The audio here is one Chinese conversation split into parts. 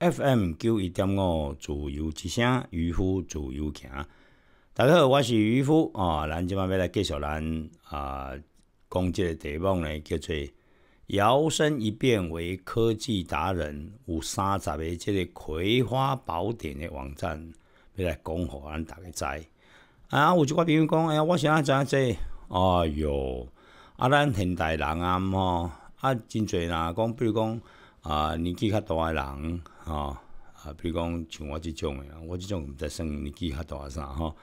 FM 九一点五，自由之声，渔夫自由行。大家好，我是渔夫啊。咱今晚要来继续咱啊，讲这个题目呢，叫做摇身一变为科技达人，有三十个这个葵花宝典的网站，要来讲互咱大家知。啊，有一个朋友讲，哎呀，我想要知怎即？哎呦，啊，咱现代人啊，吼，啊，真侪人讲，比如讲。啊，年纪较大诶人，吼，啊，比如讲像我即种诶，我即种毋知算年纪较大啥吼，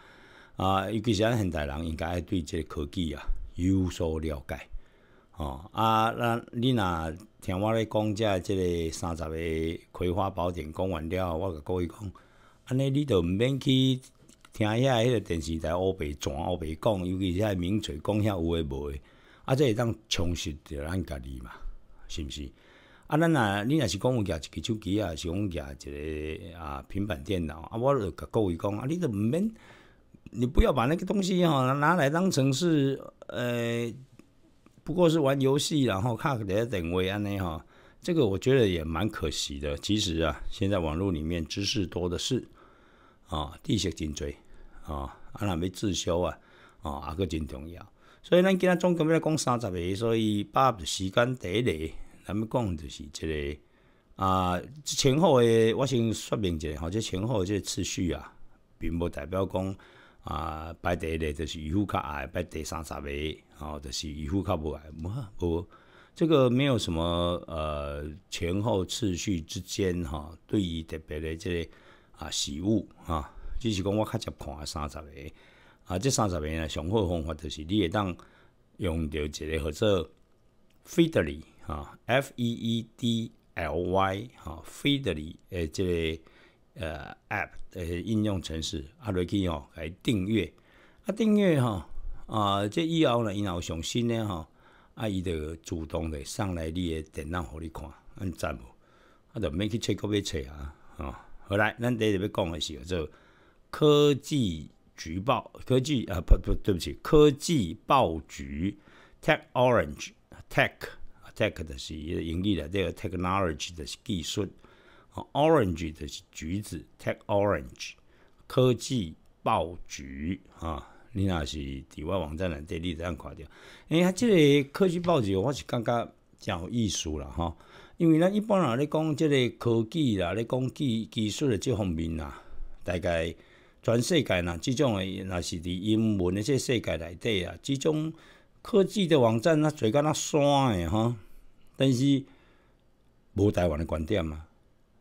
啊，尤其是咱现代人，应该对即个科技啊有所了解。哦，啊，咱你若听我咧讲遮即个三十个葵花宝典讲完了，我甲各位讲，安尼你着毋免去听遐迄个电视台乌白传乌白讲，尤其是遐名嘴讲遐有诶无诶，啊，这会当充实着咱家己嘛，是毋是？啊，咱啊，你若是讲有举一个手机啊，是讲举一个啊平板电脑啊，我著甲各位讲啊，你著毋免，你不要把那个东西吼，拿来当成是呃，不过是玩游戏，然后看个点话安尼吼，这个我觉得也蛮可惜的。其实啊，现在网络里面知识多的是啊，一些真椎啊，啊，要自修啊，啊，啊佫真重要。所以咱今仔总共要讲三十个，所以把握时间第一个。咱们讲就是这个啊，前后诶，我先说明一下，吼，这前后这个次序啊，并不代表讲啊，排第一个就是伊护较爱，排第三十个，吼，就是伊护较无爱，无无这个没有什么呃，前后次序之间，哈，对于特别的这个啊食物，啊，只是讲我较常看三十个啊，这三十个呢，上好方法就是你会当用到一个叫做 “feedly”。啊，feedly，啊 f e e d l y 诶，这，呃，app，呃应用程式，阿瑞去哦，来订阅，啊，订阅哈，啊，这以后呢，若后上新呢，哈，啊，伊得主动的上来，你的电脑互你看，你赞不？啊，就免去切嗰边切啊，啊，好来，咱第日要讲的是叫做科技举报，科技啊，不不，对不起，科技报局，Tech Orange，Tech。Tech 的是盈利的，这个 technology 的技术，Orange 的是橘子，Tech Orange 科技爆橘啊！你那是伫外网站啦，对，你这样夸张。哎，这个科技爆纸，我是感觉诚有意思了哈。因为咱一般人咧讲这个科技啦，咧讲技技术的这方面啦，大概全世界啦，这种的那是伫英文的这世界内底啊，这种科技的网站那做敢那山的哈。但是无台湾的观点嘛，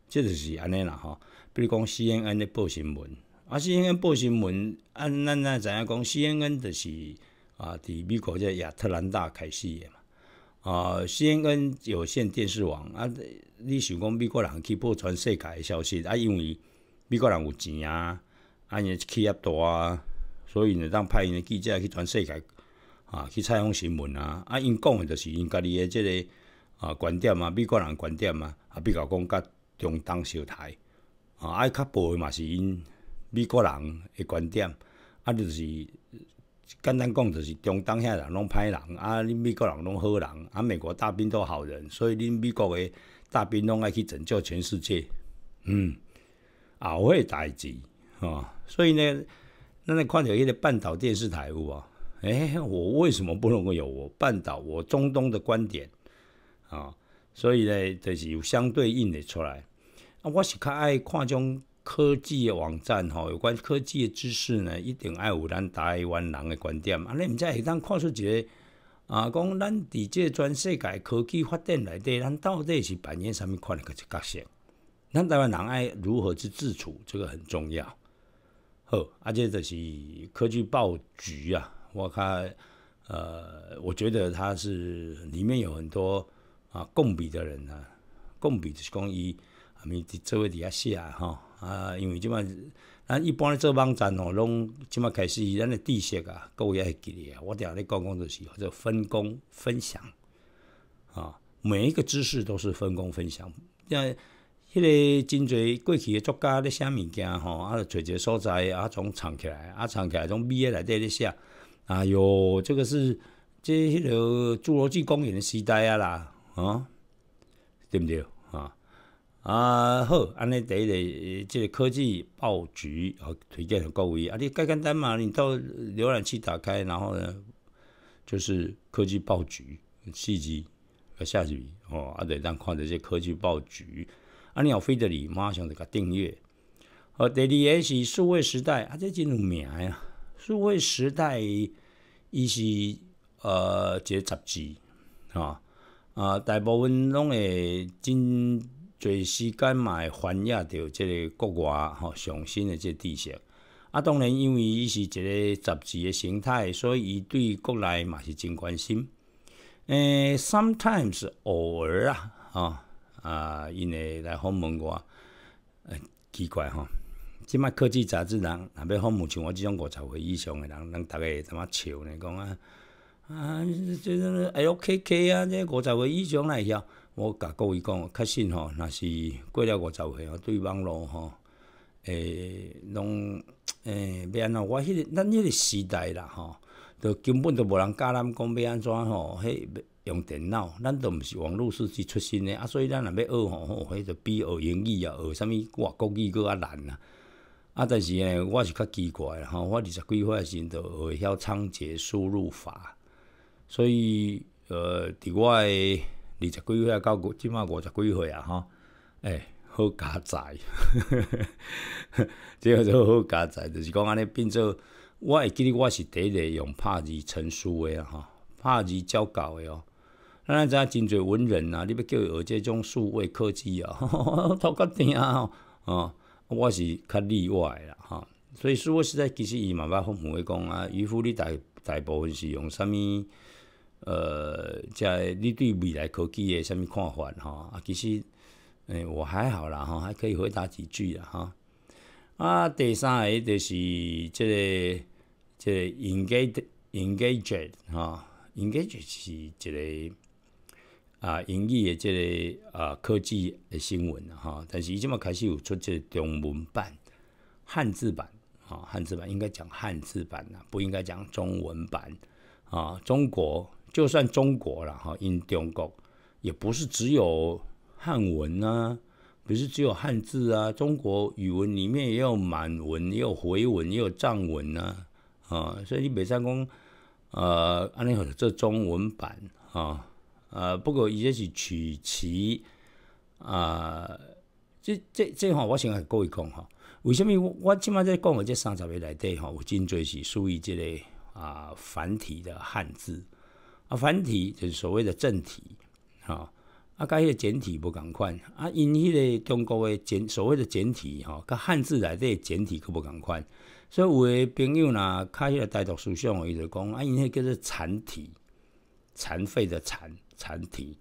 这就是安尼啦吼。比如讲 C N N 的报新闻，啊 C N N 报新闻，按咱咱知影讲？C N N 就是啊，伫美国在亚特兰大开始的嘛。啊，C N N 有线电视网啊，你想讲美国人去报传世界的消息，啊，因为美国人有钱啊，啊，伊企业大啊，所以呢，当派因的记者去传世界啊，去采访新闻啊，啊，因讲的就是因家己的即个。啊，观点啊，美国人观点啊，啊比较讲甲中东小台啊，爱较薄的嘛是因美国人的观点，啊就是简单讲就是中东遐人拢歹人，啊恁美国人拢好人，啊美国大兵都好人，所以恁美国的大兵拢爱去拯救全世界，嗯，好个代志，吼，所以呢，咱咧看着迄个半岛电视台有无？诶，我为什么不能够有我半岛我中东的观点？啊，所以咧，就是有相对应的出来。啊，我是较爱看种科技的网站吼，有关科技的知识呢，一定爱有咱台湾人的观点。啊，你毋知会当看出一个啊，讲咱伫这全世界科技发展内底，咱到底是扮演啥物款的一角色？咱台湾人爱如何去自处，这个很重要。好，啊，即就是科技报局啊，我看，呃，我觉得它是里面有很多。啊，共笔的人啊，共笔就是讲伊，啊，咪伫做位底下写吼啊。因为即摆咱一般咧做网站吼，拢即摆开始以咱的知识啊，各位会记咧，啊。我定咧讲讲就是，做分工分享啊，每一个知识都是分工分享。因为迄个真侪过去的作家咧，写物件吼啊，找一个所在啊，从藏起来啊，藏起来秘诶内底咧写啊。哟，这个是，这迄个侏罗纪公园的时代啊啦。哦，对不对？啊啊好，安尼第一个即个科技爆局，啊，推荐给各位。啊，你简简单嘛？你到浏览器打开，然后呢，就是科技爆局，级啊下集哦。啊，得当看这科技爆局。啊，你有飞得里马上就甲订阅。哦，第二也是数位时代，啊，这真有名呀。数位时代，伊是呃，这杂志啊。啊，大部分拢会真侪时间嘛会翻译着即个国外吼，上新的即个知识。啊，当然，因为伊是一个杂志诶形态，所以伊对国内嘛是真关心。诶，sometimes 偶尔啊，吼啊，因会来访问我，诶，奇怪吼，即卖科技杂志人，若要访问像我即种五十岁以上的人，人个会他妈笑呢，讲啊。啊，即种哎哟，K K 啊，即五十岁以上来晓，我甲各位讲，较实吼，若是过了五十岁吼，对网络吼，诶，拢诶要安怎？我迄个咱迄个时代啦，吼，就根本着无人教咱讲要安怎吼，迄用电脑，咱都毋是网络世纪出身诶啊，所以咱若要学吼，吼，迄就比学英语啊，学啥物外国语佫较难啊。啊，但是呢，我是较奇怪吼，我二十几岁个时就会晓仓颉输入法。所以，呃，伫我诶二十几岁啊，到即满五十几岁啊，吼，诶、欸，好加载，即个做好加载，就是讲安尼变做，我会记得我是第一个用拍字成书诶啊，吼，拍字教稿诶哦。咱知影真济文人啊，你要叫伊学即种数位科技啊，头壳疼啊，吼、哦，我是较例外诶啦，吼、所以说我实在其实伊嘛捌父母会讲啊，渔夫你大大部分是用啥物？呃，即你对未来科技的什么看法？哈，其实诶，我还好啦哈，还可以回答几句啦哈。啊，第三个就是即个即个 engage，engage 哈，engage 是一个啊英语的即个啊科技的新闻哈，但是伊即马开始有出即中文版、汉字版啊，汉字版应该讲汉字版啦，不应该讲中文版啊，中国。就算中国了哈，因中国也不是只有汉文啊，不是只有汉字啊。中国语文里面也有满文，也有回文，也有藏文啊。啊，所以北上公，呃，安尼，这中文版啊，呃，不过伊这是取其啊，这这这行，我想还各位讲哈，为什么我起码在讲的这三十个内底哈，有真多是属于这类啊繁体的汉字。啊，繁体就是所谓的正体，哈，啊，加迄个简体不同款，啊，因迄个中国诶简所谓的简体，哈，甲汉字内底简体可不同款，所以有诶朋友呐，开迄个大图书馆，伊就讲啊，因迄叫做残体，残废的残残体，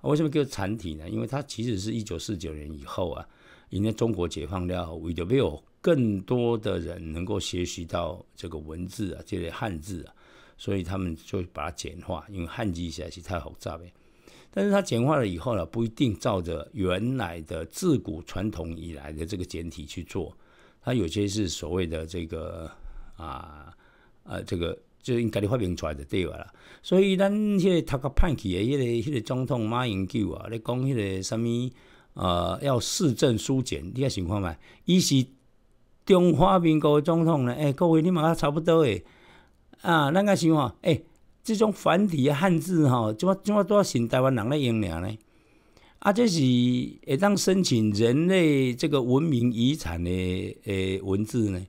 啊，为什么叫残体呢？因为它其实是一九四九年以后啊，因中国解放了，为着有更多的人能够学习到这个文字啊，这个汉字啊。所以他们就把它简化，因为焊接起来是太复杂呗。但是它简化了以后呢，不一定照着原来的自古传统以来的这个简体去做。它有些是所谓的这个啊呃，这个就应该你发明出来的对吧？所以咱迄个透过判起的迄个迄个总统马英九啊，你讲迄个什么呃要市政书简，你也想看麦？伊是中华民国总统呢？哎，各位你嘛差不多诶。啊，咱个想吼，欸，即种繁体汉字吼，怎么怎么啊，像台湾人咧用咧？啊，这是会当申请人类这个文明遗产嘅诶文字呢？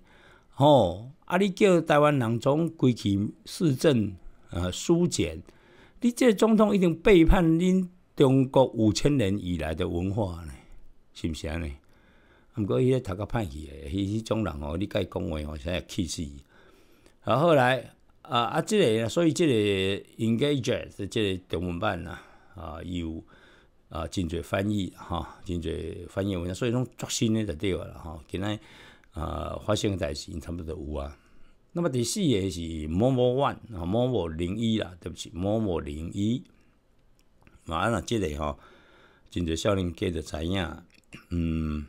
吼，啊，你叫台湾人从归去市政啊书简，你这总统一定背叛恁中国五千年以来的文化咧，是毋是安尼？毋过伊咧读到歹去，诶，伊迄种人吼，你甲伊讲话吼，真会气死。啊，后来。啊啊，这个所以即个 engagers，这里怎么办啊，有啊，真侪翻译哈，真侪翻译文章，所以拢最新的就对了哈。今仔啊，发生志事差不多有啊。那么第四个是某某 one 啊，某某零一啦，对不起，某某零一。啊，那这个吼，真侪少年家就知影，嗯。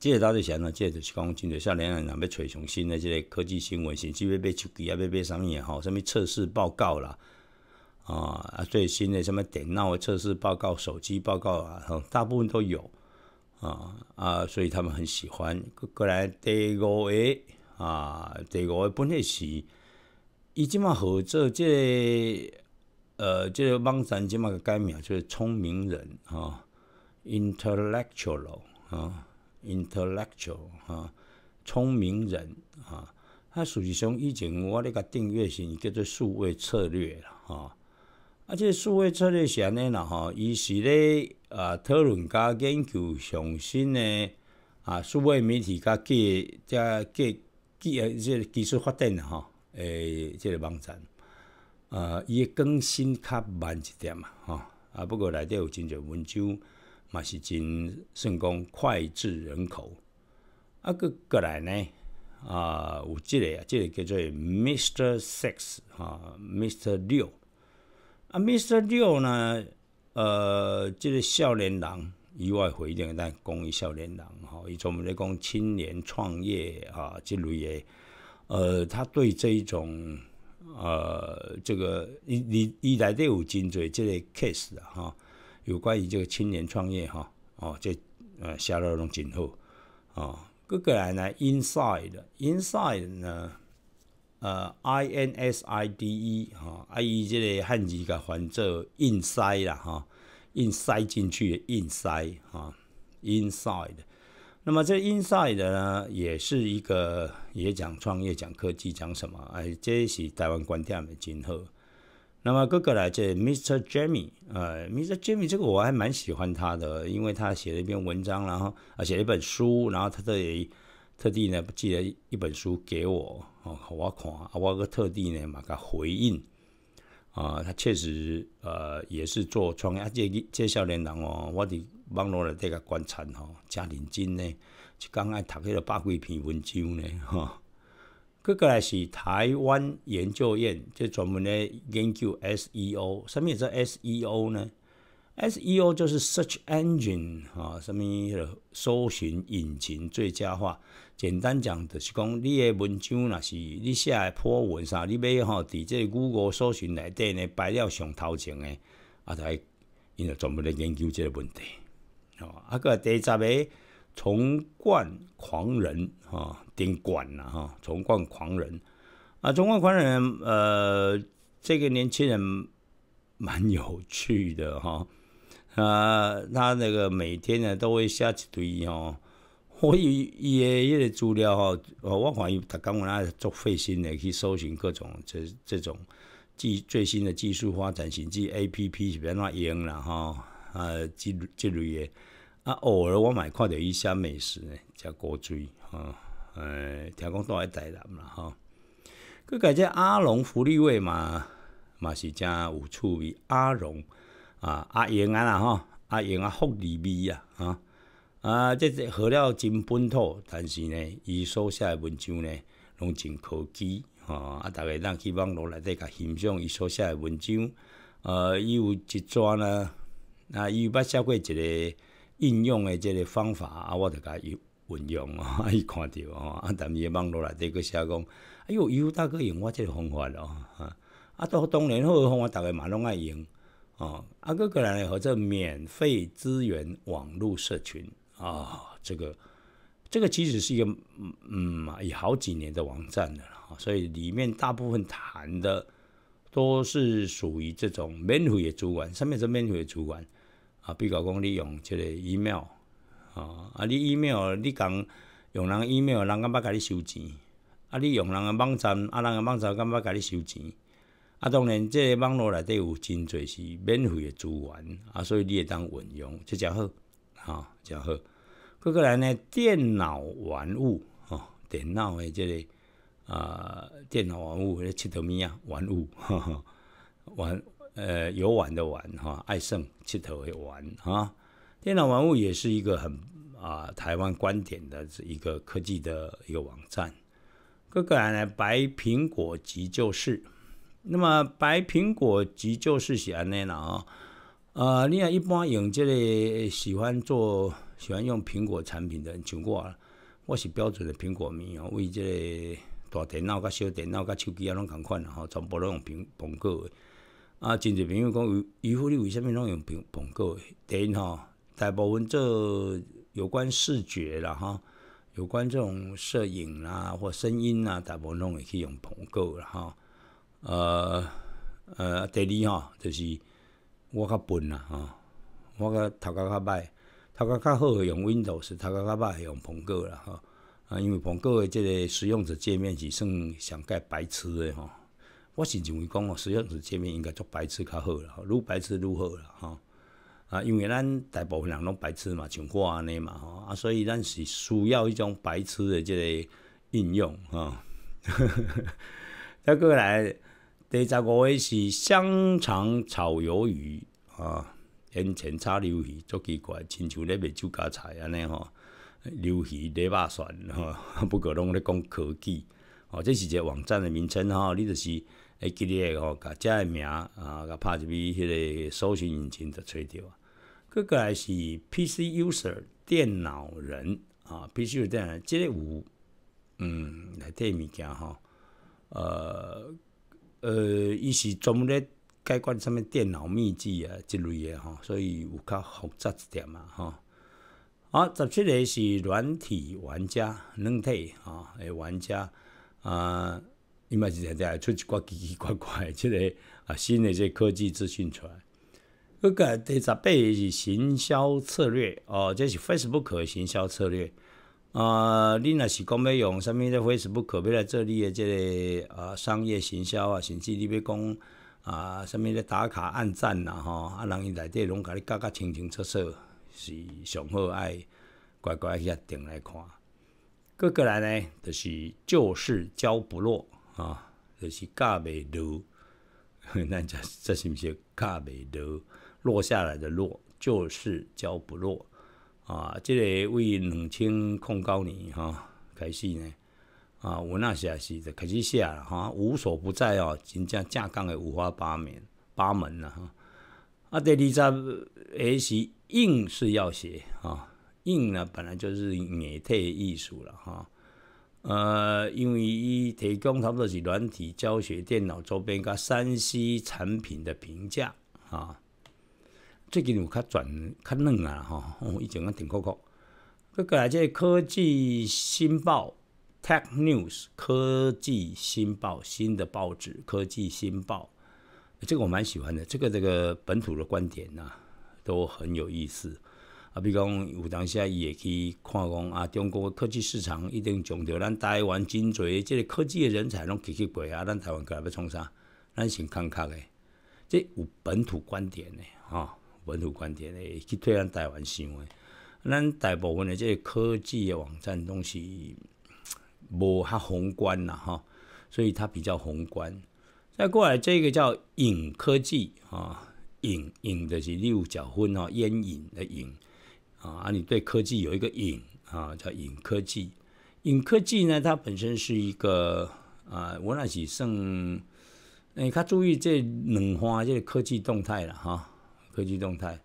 即个到底啥呢？即个就是讲真侪少年人，若要揣上新的即个科技新闻，甚至要买手机啊，要买啥物也好，啥物测试报告啦，啊啊最新的什么电脑测试报告、手机报告啊，吼，大部分都有啊啊，所以他们很喜欢。过来第五个啊，第五个本来是，伊即马合作即个呃即个网站即马个改名就是聪明人啊，intellectual 啊。intellectual 啊，聪明人啊，事实上以前我咧甲订阅是叫做数位策略啦哈，即、个数位策略是安尼啦哈，伊是咧啊讨论加研究上新诶啊数位媒体加计加计技诶即技术发展哈诶即个网站啊伊诶更新较慢一点嘛哈啊不过内底有真侪文章。嘛是真成功脍炙人口，啊，个过来呢啊，有即个啊，即个叫做 m s e r Six 哈，m s t e r 六啊，m r 六呢，呃，即个少年郎意外回应，但讲伊少年郎吼，伊专门咧讲青年创业啊，即类的，呃，他对这一种呃，这个伊伊伊内底有真侪即个 case 哈。有关于这个青年创业，哈，哦，这呃下了种锦贺，啊，个个来呢，inside，inside 呢，呃，i n s i d e，哈，啊伊这个汉字个翻译，硬塞啦，哈，硬塞进去，硬塞，啊，inside，那么这 inside 呢，也是一个也讲创业，讲科技，讲什么，哎，这是台湾观点的锦贺。那么哥哥来这 Mr. Jamie 呃 m r Jamie 这个我还蛮喜欢他的，因为他写了一篇文章，然后啊写了一本书，然后他地特地呢寄了一本书给我，哦，我看，我个特地呢嘛个回应啊，他确实呃也是做创业，啊这这少年人哦，我的网络里底个观察吼，真认真呢，就讲爱读个了百几篇文章呢，哈。个个是台湾研究院，就专门咧研究 SEO。虾米叫 SEO 呢？SEO 就是 search engine，哈，虾米搜寻引擎最佳化。简单讲，就是讲你的文章若是你写诶破文啥，你要吼，伫这谷歌搜寻内底呢，排了上头前诶，啊，著爱因就专门咧研究这个问题。吼，啊个第十个。崇冠狂人啊，顶冠了哈？崇冠狂人啊，崇冠狂人，呃，这个年轻人蛮有趣的哈，啊，他那个每天呢都会下一堆哦，我以以个资料哈，我怀疑他敢我来做费心的去搜寻各种这这种技最新的技术发展，甚至 A P P 是变哪用了哈？啊，这这类的。啊，偶尔我买看到一写美食，食古锥哈。呃，听讲都在台南啦哈。佮佮这阿荣福利味嘛，嘛是真有趣味。阿荣啊，阿英啊啦哈，阿英啊福利味啊啊啊，这些好了真本土，但是呢，伊所写的文章呢拢真科技哈。啊，大个咱去网络内底甲欣赏伊所写的文章。呃，伊有一张呢，啊，伊有捌写过一个。应用的这个方法啊，我就甲伊运用啊，伊看到哦，啊，但是网络内底个写讲，哎呦，有大哥用我这个方法哦，啊，啊，到当年后我大概马拢爱用哦，啊，佫过来咧，或者免费资源网络社群啊，这个这个其实是一个嗯，嗯，已好几年的网站了，所以里面大部分谈的都是属于这种免费的主管，上面是免费的主管。比如讲你用即个 email，啊，啊你 email，你讲用人 email，人敢捌甲你收钱，啊你用人嘅网站，啊人嘅网站敢捌甲你收钱，啊当然，即个网络内底有真侪是免费的资源，啊，所以你会当运用，即诚好，啊，诚好。佫个来呢，电脑玩物，哦，电脑诶，即个啊，电脑玩物，迄佚佗物啊，玩物，玩。呃，游玩的玩哈，爱胜集头的玩啊，电脑玩物也是一个很啊台湾观点的一个科技的一个网站。哥哥奶奶，白苹果急救室。那么白苹果急救室是安尼啦啊啊，你看一般用这个喜欢做、喜欢用苹果产品的，像我，我是标准的苹果迷哦。为这个大电脑、甲小电脑、甲手机啊，拢同款的哈，全部拢用苹苹果。啊，真侪朋友讲，渔渔夫你为虾米拢用捧捧购？第一吼，大部分做有关视觉啦吼有关这种摄影啦或声音啦，大部分拢会去用捧果啦吼。呃呃，第二吼，就是我较笨啦吼，我较头壳较歹，头壳较好用 Windows，头壳较歹用捧果啦，吼、啊，因为苹果的这个使用者界面是算上盖白痴的吼。我是认为讲哦，实际上是这应该做白痴较好啦，如白痴如好啦，吼，啊，因为咱大部分人拢白痴嘛，像我安尼嘛，吼啊，所以咱是需要一种白痴的即个应用，哈。再过来第十五个是香肠炒鱿鱼啊，跟清炒鱿鱼足奇怪，亲像咧卖酒加菜安尼吼，鱿鱼咧肉酸，吼，不过拢咧讲科技，哦，这是一个网站的名称哈，你就是。会记咧吼，甲遮个名啊，甲拍入去迄个搜索引擎就找着啊。个个是 PC user 电脑人啊，PC user 电脑，即个有嗯，来底物件吼，呃呃，伊是专门咧解决什物电脑秘籍啊，之类诶吼，所以有较复杂一点嘛，吼。好，十七个是软体玩家软体啊，诶，玩家啊。伊嘛是常常出一寡奇奇怪怪的即个啊新的个科技资讯出来。个个第十八是行销策略哦，这是 Facebook 的行销策略。啊，你若是讲要用什物的 Facebook，欲来做你的即个啊商业行销啊，甚至你要讲啊什物的打卡按赞呐吼，啊人伊内底拢甲你教甲清清楚楚，是上好爱乖乖去定来看。个个来呢，就是旧事教不落。啊，就是教未落，咱叫这是不是教未落？落下来的落就是教不落啊。这个为两千零九年哈开始呢啊，我那时也是就开始写了哈，无所不在哦，真正正港的五花八门八门了哈。啊，第二十也是硬是要写啊，硬呢本来就是硬体艺术了哈。呃，因为伊提供差不多是软体教学、电脑周边、甲三 C 产品的评价啊。最近有较转较嫩啊，吼，以前啊挺酷酷。佮过来即个科技新报 （Tech News） 科技新报新的报纸，科技新报，这个我蛮喜欢的。这个这个本土的观点啊，都很有意思。啊，比如讲，有当啊，伊会去看讲，啊，中国科技市场一定强着咱台湾真侪即个科技的人才拢去去过来，啊，咱台湾该要创啥？咱先看看诶，即有本土观点嘅，吼，本土观点诶，去推咱台湾想诶，咱大部分诶即个科技诶网站，拢是无较宏观啦吼，所以它比较宏观。再过来，这个叫引科技啊，引引就是六角分哦，烟影的引。啊，啊，你对科技有一个瘾啊，叫瘾科技。瘾科技呢，它本身是一个啊，我那是算，你较注意这两块这科技动态了哈。科技动态，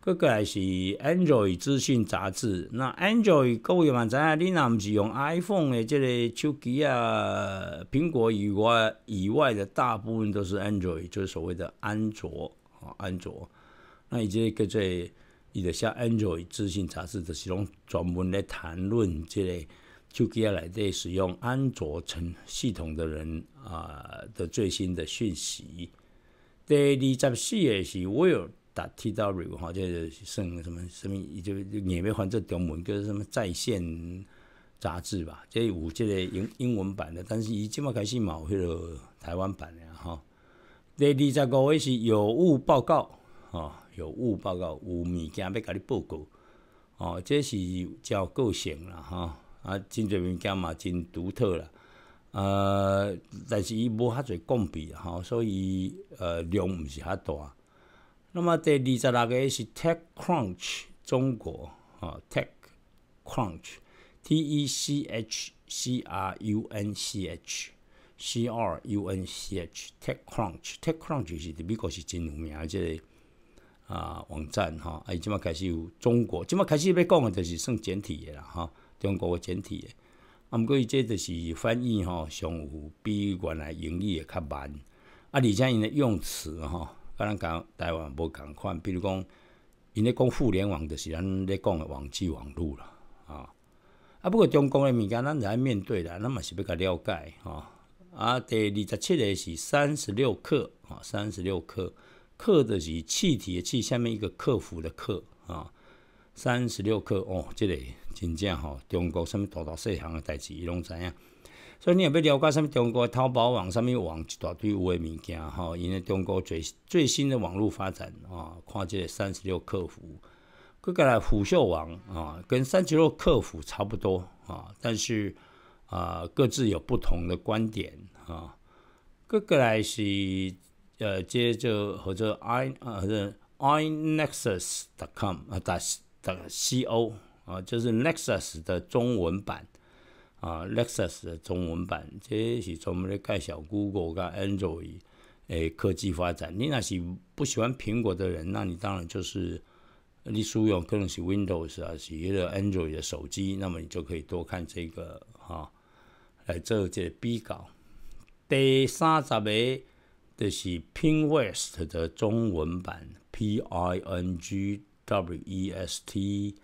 个个是 Android 资讯杂志。那 Android 各位嘛，知影你那毋是用 iPhone 的这个手机啊，苹果以外以外的大部分都是 Android，就是所谓的安卓啊，安卓。那以及个这。伊就像 i d 资讯杂志，就是拢专门来谈论即个 Q Q 来对使用安卓成系统的人啊的最新的讯息。第二十四页是 w o l l 打 t W，哈，就是什什么什么，就页面换成中文，个什么在线杂志吧，即有即个英英文版的，但是伊即马开始冇迄个台湾版的哈。第二十五页是有误报告，哦。有误报告，有物件要甲你报告哦。这是较个性啦，吼，啊，真侪物件嘛，真独特啦。呃，但是伊无哈侪共比，吼，所以呃量毋是遐大。那么第二十六个是 TechCrunch 中国哦，TechCrunch，T-E-C-H-C-R-U-N-C-H，C-R-U-N-C-H，TechCrunch，TechCrunch 是第几个是真有名即个？啊，网站啊伊即麦开始有中国，即麦开始要讲的就是算简体的啦吼，中国诶简体的。啊，毋过伊这就是翻译吼，上有比原来英语也较慢。啊，而且因的用词吼，甲咱讲台湾无共款，比如讲，因咧讲互联网就是咱咧讲的网际网络啦。啊。啊，不过中国诶物件，咱在面对啦，咱嘛是要甲了解吼。啊，第二十七个是三十六克啊，三十六克。克的是气体的气，下面一个克服的克啊，三十六克哦，这个真正吼，中国什么大大细行的代志伊拢知影。所以你要要了解什么中国淘宝网上面网一大堆有的物件吼，因为中国最最新的网络发展啊，看这三十六克服，各个来虎嗅网啊，跟三十六克服差不多啊，但是啊，各自有不同的观点啊，各个来是。呃，这就或者 i 呃者 iNexus.com 啊，打打 C.O 啊，就是 Nexus 的中文版啊，Nexus 的中文版，这是专门咧介绍 Google 跟 Android 诶科技发展。你若是不喜欢苹果的人，那你当然就是你使用可能是 Windows 啊，是一个 Android 的手机，那么你就可以多看这个哈，来做一个比较。第三十个。就是 PingWest 的中文版，P I N G W E S T。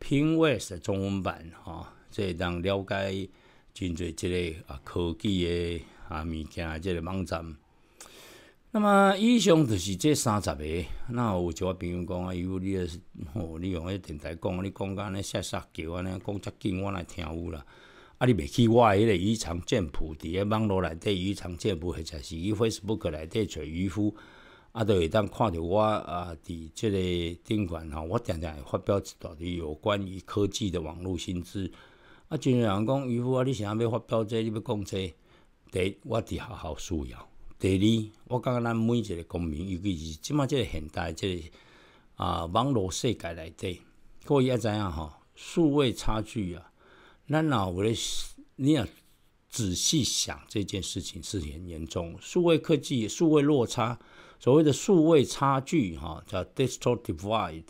PingWest 中文版，哈，即当了解真侪即个啊科技的啊物件即个网站。那么以上就是这三十个。那有少朋友讲啊，有你诶，吼，你用迄电台讲，你讲安尼塞塞桥安尼讲，较近我来听有啦。你袂去我迄个渔场剑谱，伫个网络内底渔场剑谱，或者是伊 Facebook 内底找渔夫，啊，都会当看着我啊，伫即个顶管吼，我常常会发表一大堆有关于科技的网络新知。啊，有人讲渔夫，啊，你啥要发表这，你要讲这，第一，我伫好好需要；第二，我感觉咱每一个公民，尤其是即马即个现代即个啊，网络世界内底，各位啊，知影吼，数位差距啊。那呐，我咧，你要仔细想这件事情是很严重。数位科技、数位落差，所谓的数位差距，哈，叫 digital divide，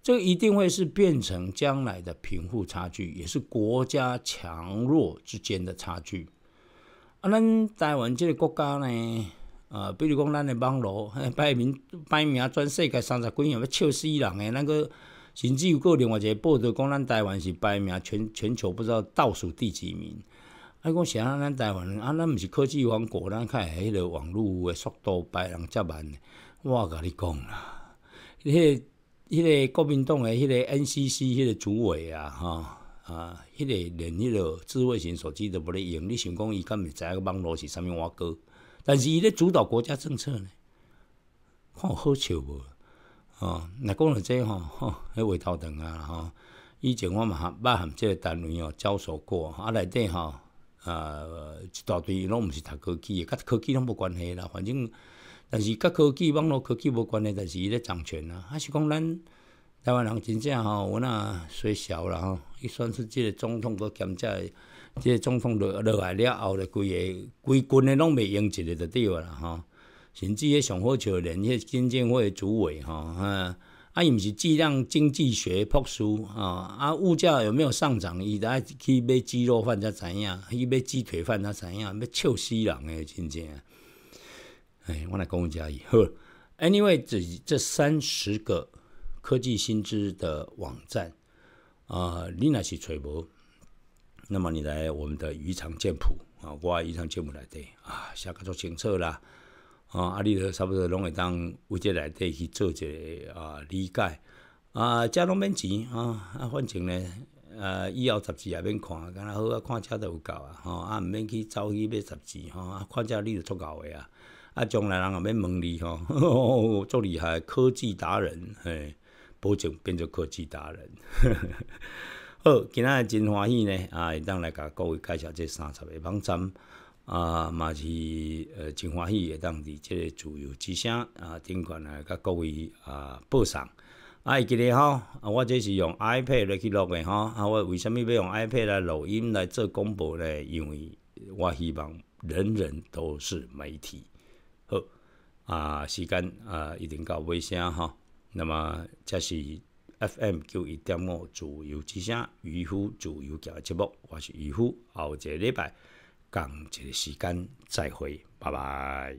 这个一定会是变成将来的贫富差距，也是国家强弱之间的差距。啊，咱台湾这个国家呢，呃，比如讲咱的网络，哎，摆明摆明啊，全世界三十几年，要笑死人诶，那个。甚至有过另外一个报道，讲咱台湾是排名全全球不知道倒数第几名。啊，讲啥？啊？咱台湾人啊？咱毋是科技王国？咱较会迄个网络的速度排人介慢。我甲你讲啦，迄个、迄个国民党诶、迄个 NCC 迄个主委啊，吼啊，迄个连迄个智慧型手机都无咧用，你想讲伊敢毋知个网络是啥物我高？但是伊咧主导国家政策呢？看有好笑无？哦，那讲了这吼，吼、迄位头长啊，吼，以前我嘛捌含个单位哦交手过，啊内底吼，呃，一大堆拢毋是读科技的，甲科技拢无关系啦，反正，但是甲科技网络科技无关系，但是伊咧掌权啊，还是讲咱台湾人真正吼，我那衰潲啦吼，伊算出即个总统阁兼即个总统落落来了后，咧，规个规军诶拢袂用一个就对啦吼。甚至迄上好就联系证监会主委哈，啊，啊伊毋是计量经济学博士啊，啊物价有没有上涨，伊爱去买鸡肉饭才知影，去买鸡腿饭才知影，要笑死人诶！真正，哎，我来讲一下伊。Anyway，这这三十个科技新知的网站啊，你若是揣无，那么你来我们的鱼肠剑谱啊，我阿鱼肠剑谱来对啊，下个做检测啦。哦，啊，你都差不多拢会当为这内底去做一个啊理解啊，遮拢免钱啊，啊，反正呢，啊，以后杂志也免看，敢若好啊，看车都有够啊，吼，啊，毋免去走去买杂志，吼，啊，看车你就足够诶啊，啊，将来人也免问你，吼，足 厉害科技达人，嘿，保证变做科技达人，呵，今仔真欢喜呢，啊，会当来甲各位介绍这三十个网站。啊，嘛是呃，真欢喜会当伫即个自由之声啊，顶群来甲各位啊报上。哎，今日吼，啊，我这是用 iPad 来去录诶吼。啊，我为虾米要用 iPad 来录音来做广播呢？因为我希望人人都是媒体。好，啊，时间啊一定到尾声吼。那么，这是 FM 九一点五自由之声渔夫自由行节目，我是渔夫，后一个礼拜。同一个时间再会，拜拜。